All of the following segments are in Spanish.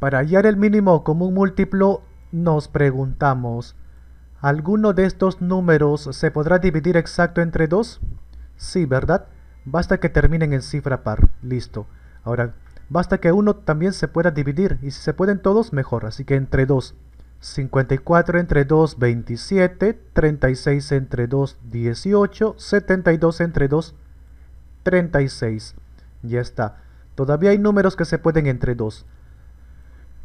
Para hallar el mínimo común múltiplo nos preguntamos, ¿alguno de estos números se podrá dividir exacto entre 2? Sí, ¿verdad? Basta que terminen en cifra par, listo. Ahora, basta que uno también se pueda dividir, y si se pueden todos, mejor, así que entre 2. 54 entre 2, 27, 36 entre 2, 18, 72 entre 2, 36. Ya está. Todavía hay números que se pueden entre 2.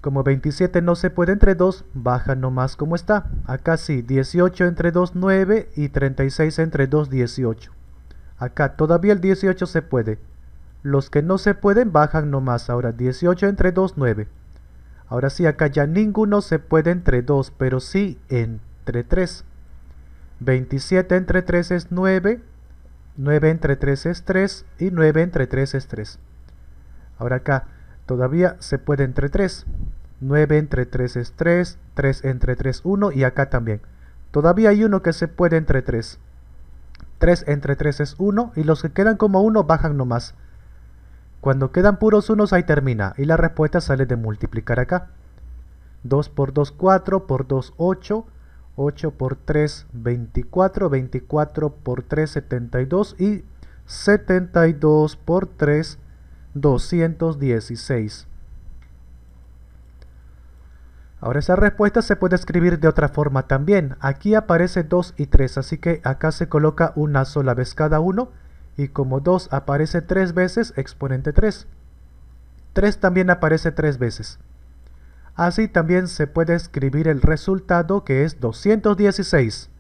Como 27 no se puede entre 2, baja nomás como está. Acá sí, 18 entre 2, 9 y 36 entre 2, 18. Acá todavía el 18 se puede. Los que no se pueden bajan nomás. Ahora 18 entre 2, 9. Ahora sí, acá ya ninguno se puede entre 2, pero sí entre 3. 27 entre 3 es 9, 9 entre 3 es 3 y 9 entre 3 es 3. Ahora acá todavía se puede entre 3. 9 entre 3 es 3, 3 entre 3 1 y acá también. Todavía hay uno que se puede entre 3. 3 entre 3 es 1 y los que quedan como 1 bajan nomás. Cuando quedan puros unos ahí termina y la respuesta sale de multiplicar acá. 2 por 2 4, por 2 8, 8 por 3 24, 24 por 3 72 y 72 por 3 216. Ahora esa respuesta se puede escribir de otra forma también. Aquí aparece 2 y 3, así que acá se coloca una sola vez cada uno. Y como 2 aparece 3 veces, exponente 3. 3 también aparece 3 veces. Así también se puede escribir el resultado que es 216.